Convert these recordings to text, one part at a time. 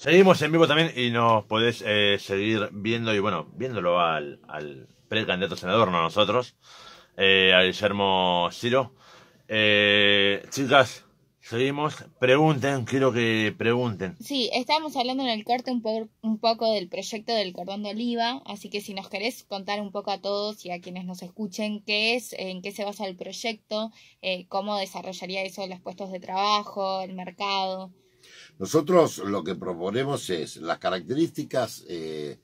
Seguimos en vivo también y nos podés eh, seguir viendo y bueno, viéndolo al, al precandidato senador, no a nosotros, eh, a Guillermo Ciro. Eh, chicas, seguimos. Pregunten, quiero que pregunten. Sí, estábamos hablando en el corte un, un poco del proyecto del cordón de oliva, así que si nos querés contar un poco a todos y a quienes nos escuchen qué es, en qué se basa el proyecto, eh, cómo desarrollaría eso los puestos de trabajo, el mercado. Nosotros lo que proponemos es las características eh,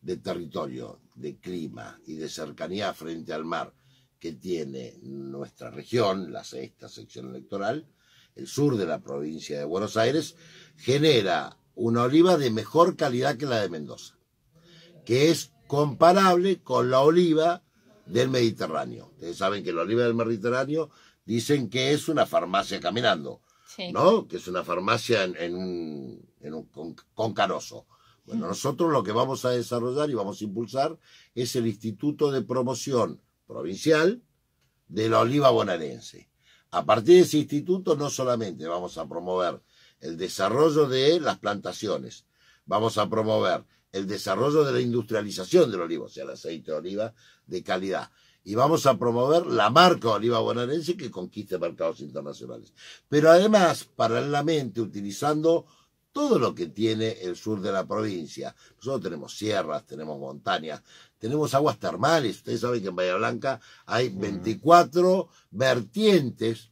de territorio, de clima y de cercanía frente al mar que tiene nuestra región, la sexta sección electoral, el sur de la provincia de Buenos Aires, genera una oliva de mejor calidad que la de Mendoza, que es comparable con la oliva del Mediterráneo. Ustedes saben que la oliva del Mediterráneo dicen que es una farmacia caminando. ¿no? Que es una farmacia en, un, con, caroso Bueno, mm. nosotros lo que vamos a desarrollar y vamos a impulsar es el Instituto de Promoción Provincial de la Oliva Bonaerense. A partir de ese instituto no solamente vamos a promover el desarrollo de las plantaciones, vamos a promover el desarrollo de la industrialización del olivo, o sea, el aceite de oliva de calidad y vamos a promover la marca Oliva Bonaerense que conquiste mercados internacionales. Pero además, paralelamente, utilizando todo lo que tiene el sur de la provincia. Nosotros tenemos sierras, tenemos montañas, tenemos aguas termales. Ustedes saben que en Bahía Blanca hay 24 vertientes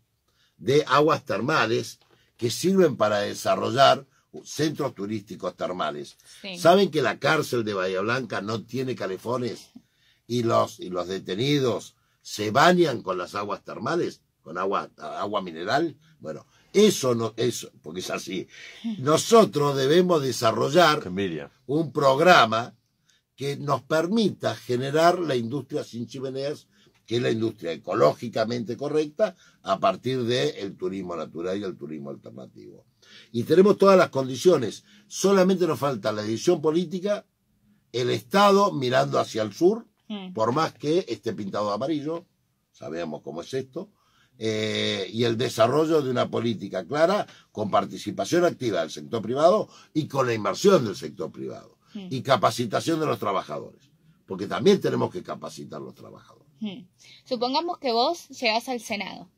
de aguas termales que sirven para desarrollar centros turísticos termales. ¿Saben que la cárcel de Bahía Blanca no tiene calefones? y los, y los detenidos se bañan con las aguas termales, con agua, agua mineral, bueno, eso no, eso, porque es así. Nosotros debemos desarrollar un programa que nos permita generar la industria sin chimeneas, que es la industria ecológicamente correcta, a partir del turismo natural y el turismo alternativo. Y tenemos todas las condiciones. Solamente nos falta la decisión política, el Estado mirando hacia el sur, Mm. Por más que esté pintado amarillo, sabemos cómo es esto, eh, y el desarrollo de una política clara con participación activa del sector privado y con la inversión del sector privado mm. y capacitación de los trabajadores, porque también tenemos que capacitar a los trabajadores. Mm. Supongamos que vos llegas al Senado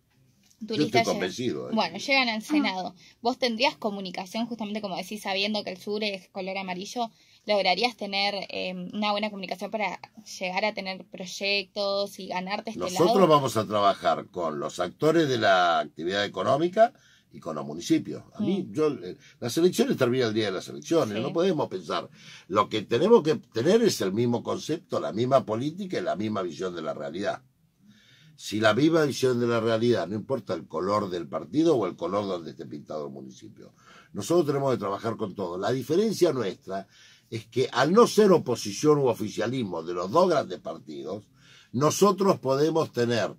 yo estoy convencido. Bueno, llegan al ah. Senado. Vos tendrías comunicación, justamente como decís, sabiendo que el sur es color amarillo, lograrías tener em, una buena comunicación para llegar a tener proyectos y ganarte este Nosotros vamos a trabajar con los actores de la actividad económica y con los municipios. A mí, mm. yo, eh, las elecciones terminan el día de las elecciones, no podemos pensar. Lo que tenemos que tener es el mismo concepto, la misma política y la misma visión de la realidad. Si la viva visión de la realidad, no importa el color del partido o el color donde esté pintado el municipio. Nosotros tenemos que trabajar con todo. La diferencia nuestra es que al no ser oposición u oficialismo de los dos grandes partidos, nosotros podemos tener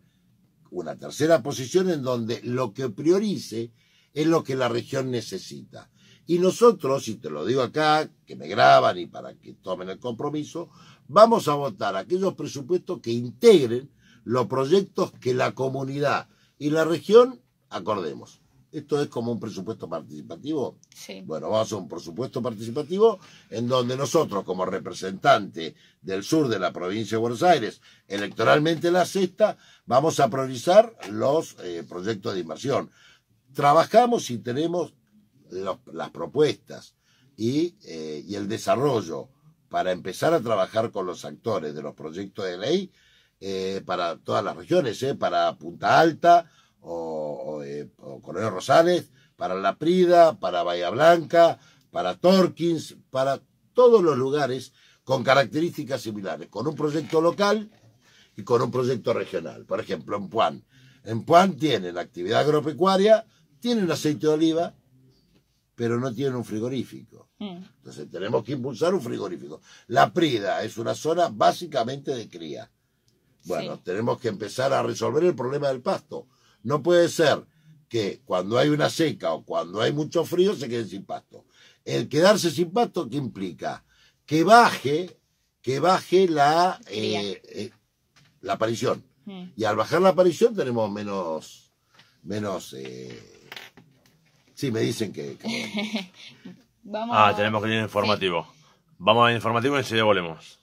una tercera posición en donde lo que priorice es lo que la región necesita. Y nosotros, y te lo digo acá, que me graban y para que tomen el compromiso, vamos a votar aquellos presupuestos que integren los proyectos que la comunidad y la región acordemos. Esto es como un presupuesto participativo. Sí. Bueno, vamos a un presupuesto participativo en donde nosotros, como representantes del sur de la provincia de Buenos Aires, electoralmente la sexta, vamos a priorizar los eh, proyectos de inversión. Trabajamos y tenemos las propuestas y, eh, y el desarrollo para empezar a trabajar con los actores de los proyectos de ley eh, para todas las regiones, eh, para Punta Alta eh, o, Coronel Rosales, para La Prida, para Bahía Blanca, para Torkins, para todos los lugares con características similares, con un proyecto local y con un proyecto regional. Por ejemplo, en Puan. En Puan tienen actividad agropecuaria, tienen aceite de oliva, pero no tienen un frigorífico. Mm. Entonces tenemos que impulsar un frigorífico. La Prida es una zona básicamente de cría. Bueno, tenemos que empezar a resolver el problema del pasto. No puede ser que cuando hay una seca o cuando hay mucho frío se quede sin pasto. El quedarse sin pasto, ¿qué implica? Que baje, que baje la, la eh, eh, aparición. Y al bajar la aparición tenemos menos, menos eh, Sí, me dicen que. Ah, tenemos que ir informativo. Vamos a informativo y enseguida volvemos.